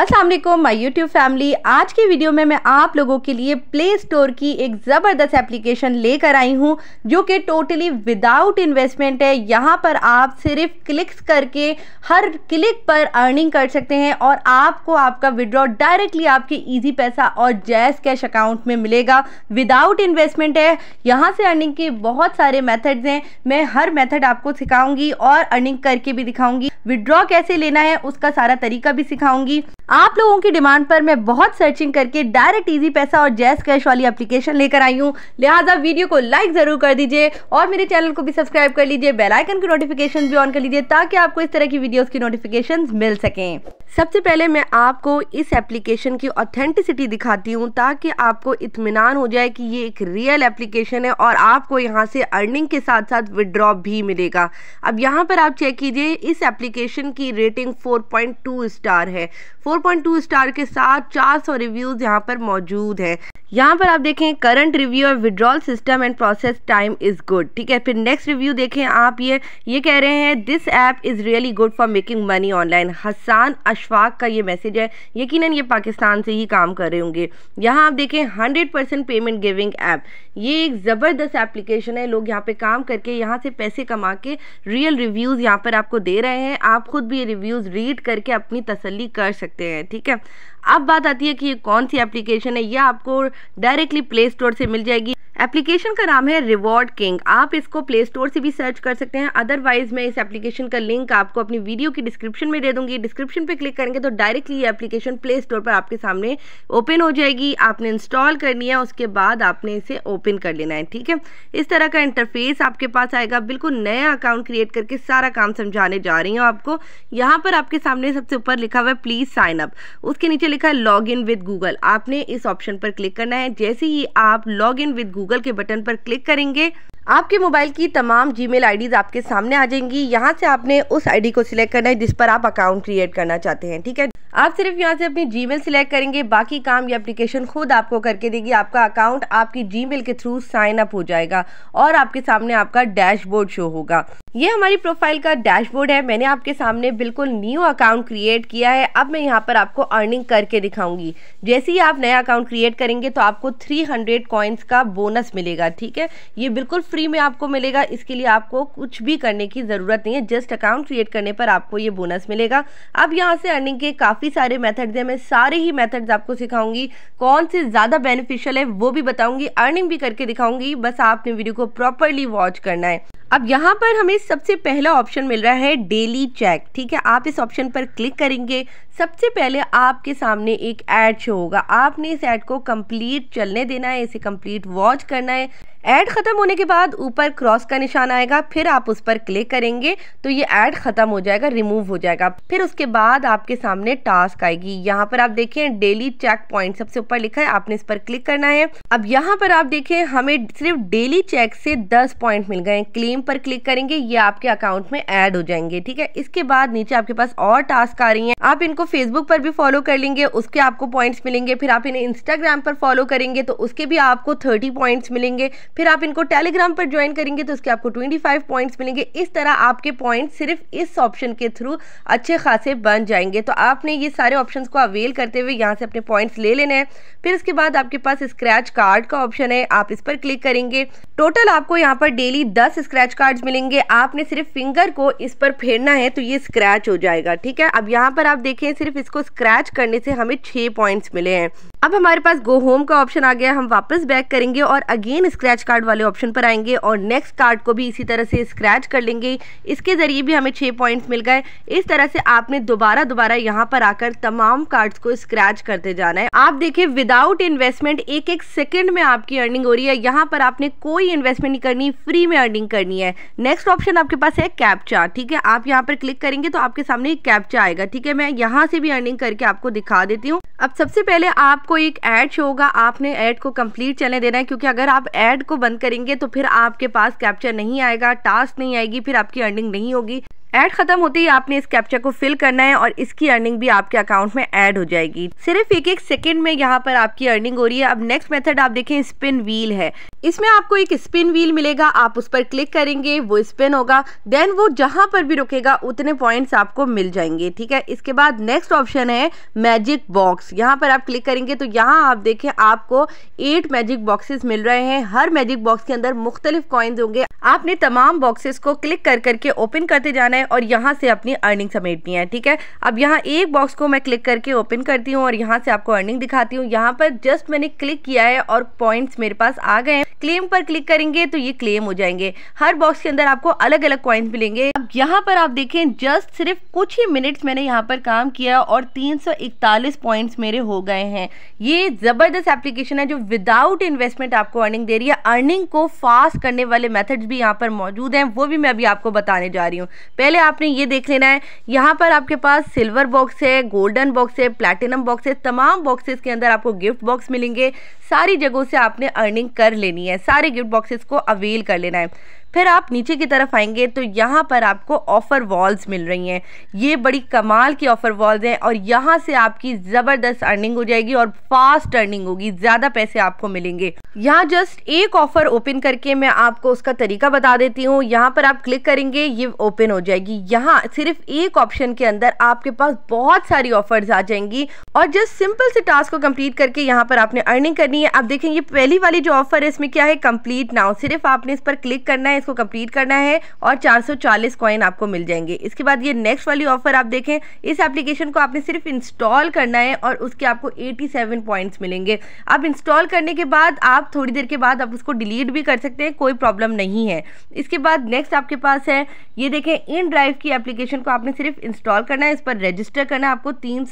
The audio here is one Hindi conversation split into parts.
असलम माई यूट्यूब फैमिली आज की वीडियो में मैं आप लोगों के लिए प्ले स्टोर की एक ज़बरदस्त एप्लीकेशन लेकर आई हूँ जो कि टोटली विदाउट इन्वेस्टमेंट है यहाँ पर आप सिर्फ क्लिक्स करके हर क्लिक पर अर्निंग कर सकते हैं और आपको आपका विड्रॉ डायरेक्टली आपके ईजी पैसा और जैस कैश अकाउंट में मिलेगा विदाउट इन्वेस्टमेंट है यहाँ से अर्निंग के बहुत सारे मैथड्स हैं मैं हर मैथड आपको सिखाऊंगी और अर्निंग करके भी दिखाऊंगी विड्रॉ कैसे लेना है उसका सारा तरीका भी सिखाऊंगी आप लोगों की डिमांड पर मैं बहुत सर्चिंग करके डायरेक्ट ईजी पैसा और जैस कैश वाली एप्लीकेशन लेकर आई हूँ लिहाजा वीडियो को लाइक ज़रूर कर दीजिए और मेरे चैनल को भी सब्सक्राइब कर लीजिए बेलाइकन की नोटिफिकेशन भी ऑन कर लीजिए ताकि आपको इस तरह की वीडियोज़ की नोटिफिकेशन मिल सकें सबसे पहले मैं आपको इस एप्लीकेशन की ऑथेंटिसिटी दिखाती हूँ ताकि आपको इतमान हो जाए कि ये एक रियल एप्लीकेशन है और आपको यहाँ से अर्निंग के साथ साथ विड्रॉ भी मिलेगा अब यहाँ पर आप चेक कीजिए इस एप्लीकेशन की रेटिंग 4.2 स्टार है 4.2 स्टार के साथ 400 रिव्यूज़ यहां पर मौजूद हैं यहाँ पर आप देखें करंट रिव्यू और withdrawal system and process time is good ठीक है फिर नेक्स्ट रिव्यू देखें आप ये ये कह रहे हैं this app is really good for making money online Hasan Ashfaq का ये मैसेज है यकीनन ये पाकिस्तान से ही काम कर रहे होंगे यहाँ आप देखें hundred percent payment giving app ये एक ज़बरदस्त एप्लीकेशन है लोग यहाँ पे काम करके यहाँ से पैसे कमा के रियल रिव्यूज़ यहाँ पर आपको दे रहे हैं आप खुद भी ये रिव्यूज़ रीड करके अपनी तसली कर सकते हैं ठीक है अब बात आती है कि ये कौन सी एप्लीकेशन है यह आपको डायरेक्टली प्ले स्टोर से मिल जाएगी एप्लीकेशन का नाम है रिवॉर्ड किंग आप इसको प्ले स्टोर से भी सर्च कर सकते हैं अदरवाइज मैं इस एप्लीकेशन का लिंक आपको अपनी वीडियो की डिस्क्रिप्शन में दे दूंगी डिस्क्रिप्शन पे क्लिक करेंगे तो डायरेक्टली ये एप्लीकेशन प्ले स्टोर पर आपके सामने ओपन हो जाएगी आपने इंस्टॉल करनी है उसके बाद आपने इसे ओपन कर लेना है ठीक है इस तरह का इंटरफेस आपके पास आएगा बिल्कुल नया अकाउंट क्रिएट करके सारा काम समझाने जा रही हूँ आपको यहाँ पर आपके सामने सबसे ऊपर लिखा हुआ है प्लीज़ साइन अप उसके नीचे लिखा है लॉग इन विद गूगल आपने इस ऑप्शन पर क्लिक करना है जैसे ही आप log in with Google Google के बटन पर क्लिक करेंगे आपके मोबाइल की तमाम जीमेल आईडीज आपके सामने आ जाएंगी यहाँ से आपने उस आईडी को सिलेक्ट करना है जिस पर आप अकाउंट क्रिएट करना चाहते हैं ठीक है आप सिर्फ यहाँ से अपनी जीमेल सिलेक्ट करेंगे बाकी काम ये एप्लीकेशन खुद आपको करके देगी आपका अकाउंट आपकी जीमेल के थ्रू साइन अप हो जाएगा और आपके सामने आपका डैशबोर्ड शो होगा ये हमारी प्रोफाइल का डैशबोर्ड है मैंने आपके सामने बिल्कुल न्यू अकाउंट क्रिएट किया है अब मैं यहाँ पर आपको अर्निंग करके दिखाऊंगी जैसे ही आप नया अकाउंट क्रिएट करेंगे तो आपको 300 हंड्रेड कॉइन्स का बोनस मिलेगा ठीक है ये बिल्कुल फ्री में आपको मिलेगा इसके लिए आपको कुछ भी करने की ज़रूरत नहीं है जस्ट अकाउंट क्रिएट करने पर आपको ये बोनस मिलेगा अब यहाँ से अर्निंग के काफ़ी काफ़ी सारे मेथड्स हैं मैं सारे ही मेथड्स आपको सिखाऊंगी कौन से ज़्यादा बेनिफिशियल है वो भी बताऊंगी अर्निंग भी करके दिखाऊंगी बस आपने वीडियो को प्रॉपरली वॉच करना है अब यहाँ पर हमें सबसे पहला ऑप्शन मिल रहा है डेली चेक ठीक है आप इस ऑप्शन पर क्लिक करेंगे सबसे पहले आपके सामने एक ऐड शो होगा आपने इस ऐड को कंप्लीट चलने देना है इसे कंप्लीट वॉच करना है ऐड ख़त्म होने के बाद ऊपर क्रॉस का निशान आएगा फिर आप उस पर क्लिक करेंगे तो ये ऐड ख़त्म हो जाएगा रिमूव हो जाएगा फिर उसके बाद आपके सामने टास्क आएगी यहाँ पर आप देखें डेली चेक पॉइंट सबसे ऊपर लिखा है आपने इस पर क्लिक करना है अब यहाँ पर आप देखें हमें सिर्फ डेली चेक से दस पॉइंट मिल गए क्लेम पर क्लिक करेंगे ये आपके अकाउंट में ऐड हो जाएंगे ठीक है इसके बाद नीचे आपके पास और टास्क आ रही है आप इनको फेसबुक पर भी फॉलो कर लेंगे उसके आपको पॉइंट्स मिलेंगे फिर आप इन्हें इंस्टाग्राम पर फॉलो करेंगे तो उसके भी आपको थर्टी पॉइंट्स मिलेंगे फिर आप इनको टेलीग्राम पर ज्वाइन करेंगे तो उसके आपको ट्वेंटी फाइव पॉइंट्स मिलेंगे इस तरह आपके पॉइंट सिर्फ इस ऑप्शन के थ्रू अच्छे खासे बन जाएंगे तो आपने ये सारे ऑप्शन को अवेल करते हुए यहाँ से अपने पॉइंट्स ले लेने हैं फिर इसके बाद आपके पास स्क्रैच कार्ड का ऑप्शन है आप इस पर क्लिक करेंगे टोटल आपको यहाँ पर डेली दस स्क्रैच कार्ड मिलेंगे आपने सिर्फ फिंगर को इस पर फेरना है तो ये स्क्रैच हो जाएगा ठीक है अब यहाँ पर आप देखें सिर्फ इसको स्क्रैच करने से हमें छः पॉइंट्स मिले हैं अब हमारे पास गो होम का ऑप्शन आ गया हम वापस बैक करेंगे और अगेन स्क्रैच कार्ड वाले ऑप्शन पर आएंगे और नेक्स्ट कार्ड को भी इसी तरह से स्क्रैच कर लेंगे इसके ज़रिए भी हमें छः पॉइंट्स मिल गए इस तरह से आपने दोबारा दोबारा यहाँ पर आकर तमाम कार्ड्स को स्क्रैच करते जाना है आप देखिए विदाउट इन्वेस्टमेंट एक एक सेकेंड में आपकी अर्निंग हो रही है यहाँ पर आपने कोई इन्वेस्टमेंट नहीं करनी फ्री में अर्निंग करनी है नेक्स्ट ऑप्शन आपके पास है कैप्चा ठीक है आप यहाँ पर क्लिक करेंगे तो आपके सामने कैप्चा आएगा ठीक है मैं यहाँ से भी अर्निंग करके आपको दिखा देती हूँ अब सबसे पहले आपको एक ऐड शो होगा आपने ऐड को कंप्लीट चलने देना है क्योंकि अगर आप ऐड को बंद करेंगे तो फिर आपके पास कैप्चर नहीं आएगा टास्क नहीं आएगी फिर आपकी अर्निंग नहीं होगी एड खत्म होते ही आपने इस कैप्चा को फिल करना है और इसकी अर्निंग भी आपके अकाउंट में ऐड हो जाएगी सिर्फ एक एक सेकेंड में यहाँ पर आपकी अर्निंग हो रही है अब नेक्स्ट मेथड आप देखें स्पिन व्हील है इसमें आपको एक स्पिन व्हील मिलेगा आप उस पर क्लिक करेंगे वो स्पिन होगा देन वो जहां पर भी रुकेगा उतने पॉइंट्स आपको मिल जाएंगे ठीक है इसके बाद नेक्स्ट ऑप्शन है मैजिक बॉक्स यहाँ पर आप क्लिक करेंगे तो यहाँ आप देखें आपको एट मैजिक बॉक्सेस मिल रहे हैं हर मैजिक बॉक्स के अंदर मुख्तलिफ कॉइन्स होंगे आपने तमाम बॉक्सेस को क्लिक कर करके ओपन करते जाना है और यहाँ से अपनी अर्निंग समेटनी है ठीक है अब यहाँ एक बॉक्स को मैं क्लिक करके ओपन करती हूँ और यहाँ से आपको अर्निंग दिखाती हूँ यहाँ पर जस्ट मैंने क्लिक किया है और पॉइंट्स मेरे पास आ गए हैं क्लेम पर क्लिक करेंगे तो ये क्लेम हो जाएंगे हर बॉक्स के अंदर आपको अलग अलग पॉइंट मिलेंगे अब यहाँ पर आप देखें जस्ट सिर्फ कुछ ही मिनट्स मैंने यहाँ पर काम किया और तीन पॉइंट्स मेरे हो गए हैं ये ज़बरदस्त एप्लीकेशन है जो विदाउट इन्वेस्टमेंट आपको अर्निंग दे रही है अर्निंग को फास्ट करने वाले मेथड्स भी भी यहाँ पर मौजूद हैं वो भी मैं अभी आपको बताने जा रही हूँ पहले आपने ये देख लेना है यहाँ पर आपके पास सिल्वर बॉक्स है गोल्डन बॉक्स है प्लेटिनम बॉक्स है तमाम बॉक्सेस के अंदर आपको गिफ्ट बॉक्स मिलेंगे सारी जगहों से आपने अर्निंग कर लेनी है सारे गिफ्ट बॉक्सेस को अवेल कर लेना है फिर आप नीचे की तरफ आएंगे तो यहाँ पर आपको ऑफ़र वॉल्स मिल रही हैं ये बड़ी कमाल की ऑफ़र वॉल्स हैं और यहाँ से आपकी ज़बरदस्त अर्निंग हो जाएगी और फास्ट अर्निंग होगी ज़्यादा पैसे आपको मिलेंगे यहाँ जस्ट एक ऑफ़र ओपन करके मैं आपको उसका तरीका बता देती हूँ यहाँ पर आप क्लिक करेंगे ये ओपन हो जाएगी यहाँ सिर्फ एक ऑप्शन के अंदर आपके पास बहुत सारी ऑफर्स आ जाएंगी और जस्ट सिंपल से टास्क को कंप्लीट करके यहाँ पर आपने अर्निंग करनी है आप देखें ये पहली वाली जो ऑफर है इसमें क्या है कंप्लीट नाउ सिर्फ आपने इस पर क्लिक करना है इसको कंप्लीट करना है और 440 कॉइन आपको मिल जाएंगे इसके बाद ये नेक्स्ट वाली ऑफर आप देखें इस एप्लीकेशन को आपने सिर्फ इंस्टॉल करना है और उसके आपको 87 पॉइंट्स मिलेंगे अब इंस्टॉल करने के बाद आप थोड़ी देर के बाद आप उसको डिलीट भी कर सकते हैं कोई प्रॉब्लम नहीं है इसके बाद नेक्स्ट आपके पास है ये देखें इन ड्राइव की एप्लीकेशन को आपने सिर्फ इंस्टॉल करना है इस पर रजिस्टर करना है आपको तीन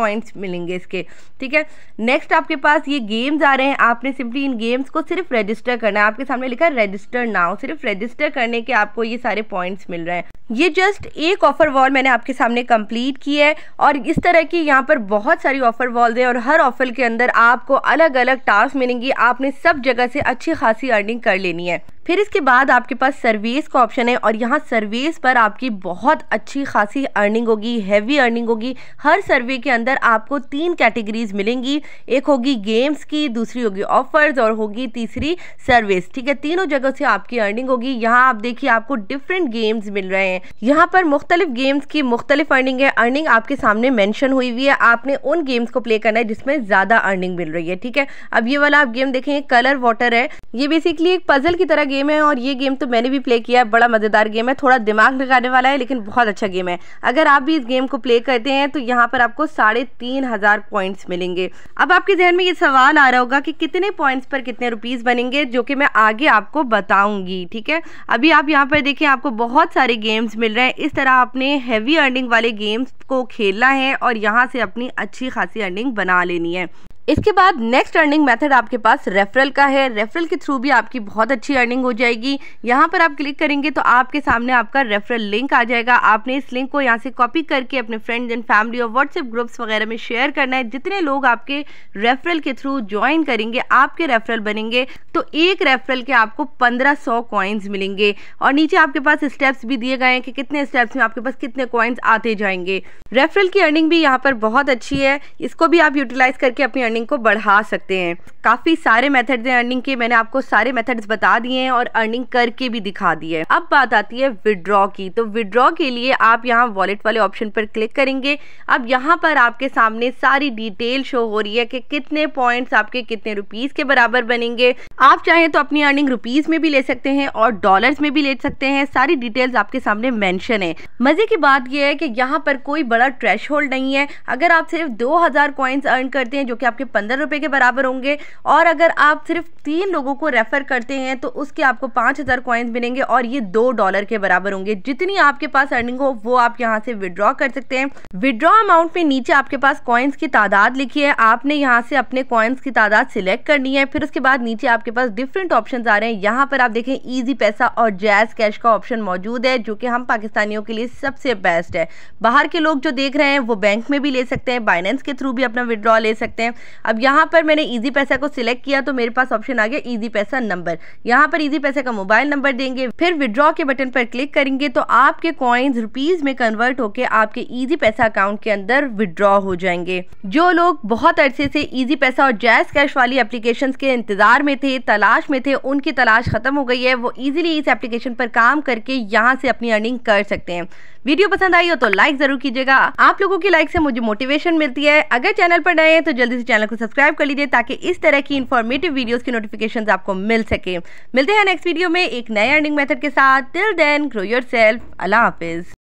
कॉइन्स मिलेंगे इसके ठीक है नेक्स्ट आपके पास ये गेम्स आ रहे हैं आपने सिंपली इन गेम्स को सिर्फ रजिस्टर करना है आपके सामने लिखा है रजिस्टर नाउ सिर्फ रजिस्टर करने के आपको ये सारे पॉइंट्स मिल रहे हैं ये जस्ट एक ऑफ़र वॉल मैंने आपके सामने कंप्लीट की है और इस तरह की यहाँ पर बहुत सारी ऑफ़र वॉल्स हैं और हर ऑफ़र के अंदर आपको अलग अलग टास्क मिलेंगी आपने सब जगह से अच्छी खासी अर्निंग कर लेनी है फिर इसके बाद आपके पास सर्विस का ऑप्शन है और यहाँ सर्विस पर आपकी बहुत अच्छी खासी अर्निंग होगी हैवी अर्निंग होगी हर सर्वे के अंदर आपको तीन कैटेगरीज मिलेंगी एक होगी गेम्स की दूसरी होगी ऑफर्स और होगी तीसरी सर्विस ठीक है तीनों जगह से आपकी अर्निंग होगी यहाँ आप देखिए आपको डिफरेंट गेम्स मिल रहे हैं यहाँ पर मुख्तलिफ गेम्स की मुख्तलिफ अर्निंग है अर्निंग आपके सामने मैंशन हुई हुई है आपने उन गेम्स को प्ले करना है जिसमें ज़्यादा अर्निंग मिल रही है ठीक है अब ये वाला आप गेम देखेंगे कलर वाटर है ये बेसिकली एक पजल की तरह गेम गेम है और ये गेम तो मैंने भी प्ले किया है बड़ा मज़ेदार गेम है थोड़ा दिमाग लगाने वाला है लेकिन बहुत अच्छा गेम है अगर आप भी इस गेम को प्ले करते हैं तो यहाँ पर आपको साढ़े तीन हज़ार पॉइंट्स मिलेंगे अब आपके जहन में ये सवाल आ रहा होगा कि कितने पॉइंट्स पर कितने रुपीज़ बनेंगे जो कि मैं आगे आपको बताऊँगी ठीक है अभी आप यहाँ पर देखें आपको बहुत सारे गेम्स मिल रहे हैं इस तरह आपने हैवी अर्निंग वाले गेम्स को खेलना है और यहाँ से अपनी अच्छी खासी अर्निंग बना लेनी है इसके बाद नेक्स्ट अर्निंग मेथड आपके पास रेफरल का है रेफरल के थ्रू भी आपकी बहुत अच्छी अर्निंग हो जाएगी यहाँ पर आप क्लिक करेंगे तो आपके सामने आपका रेफरल लिंक आ जाएगा आपने इस लिंक को यहाँ से कॉपी करके अपने फ्रेंड्स एंड फैमिली और व्हाट्सएप ग्रुप्स वगैरह में शेयर करना है जितने लोग आपके रेफरल के थ्रू ज्वाइन करेंगे आपके रेफरल बनेंगे तो एक रेफरल के आपको पंद्रह सौ मिलेंगे और नीचे आपके पास स्टेप्स भी दिए गए हैं कि कितने स्टेप्स में आपके पास कितने कॉइन्स आते जाएंगे रेफरल की अर्निंग भी यहाँ पर बहुत अच्छी है इसको भी आप यूटिलाइज करके अपनी अर्निंग अर्निंग को बढ़ा सकते हैं काफ़ी सारे मेथड्स हैं अर्निंग के मैंने आपको सारे मेथड्स बता दिए हैं और अर्निंग करके भी दिखा दी है अब बात आती है विड्रॉ की तो विड्रॉ के लिए आप यहाँ वॉलेट वाले ऑप्शन पर क्लिक करेंगे अब यहाँ पर आपके सामने सारी डिटेल शो हो रही है कि कितने पॉइंट्स आपके कितने रुपीज़ के बराबर बनेंगे आप चाहें तो अपनी अर्निंग रुपीज़ में भी ले सकते हैं और डॉलर में भी ले सकते हैं सारी डिटेल्स आपके सामने मैंशन है मज़े की बात यह है कि यहाँ पर कोई बड़ा ट्रेश होल्ड नहीं है अगर आप सिर्फ दो हज़ार अर्न करते हैं जो कि आपके पंद्रह रुपये के बराबर होंगे और अगर आप सिर्फ तीन लोगों को रेफ़र करते हैं तो उसके आपको पाँच हज़ार कॉइन्स मिलेंगे और ये दो डॉलर के बराबर होंगे जितनी आपके पास अर्निंग हो वो आप यहाँ से विड्रॉ कर सकते हैं विड्रॉ अमाउंट में नीचे आपके पास कॉइन्स की तादाद लिखी है आपने यहाँ से अपने कॉइन्स की तादाद सिलेक्ट करनी है फिर उसके बाद नीचे आपके पास डिफरेंट ऑप्शन आ रहे हैं यहाँ पर आप देखें ईजी पैसा और जैज कैश का ऑप्शन मौजूद है जो कि हम पाकिस्तानियों के लिए सबसे बेस्ट है बाहर के लोग जो देख रहे हैं वो बैंक में भी ले सकते हैं बाइनेंस के थ्रू भी अपना विड्रॉ ले सकते हैं अब यहाँ पर मैंने ईजी पैसा को सिलेक्ट किया तो मेरे पास ऑप्शन आ गया ईजी पैसा नंबर यहाँ पर ईजी पैसा का मोबाइल नंबर देंगे फिर विड्रॉ के बटन पर क्लिक करेंगे तो आपके कॉइन्स रुपीज में कन्वर्ट होकर आपके ईजी पैसा अकाउंट के अंदर विड्रॉ हो जाएंगे जो लोग बहुत अरसे से ईजी पैसा और जैज कैश वाली एप्लीकेशन के इंतजार में थे तलाश में थे उनकी तलाश खत्म हो गई है वो ईजिली इस एप्लीकेशन पर काम करके यहाँ से अपनी अर्निंग कर सकते हैं वीडियो पसंद आई हो तो लाइक जरूर कीजिएगा आप लोगों की लाइक से मुझे मोटिवेशन मिलती है अगर चैनल पर नए हैं तो जल्दी से चैनल चैनल को सब्सक्राइब कर लीजिए ताकि इस तरह की इन्फॉर्मेटिव वीडियोज़ की नोटिफिकेशन आपको मिल सके मिलते हैं नेक्स्ट वीडियो में एक नए अर्निंग मेथड के साथ till then grow yourself अल्लाह हाफिज़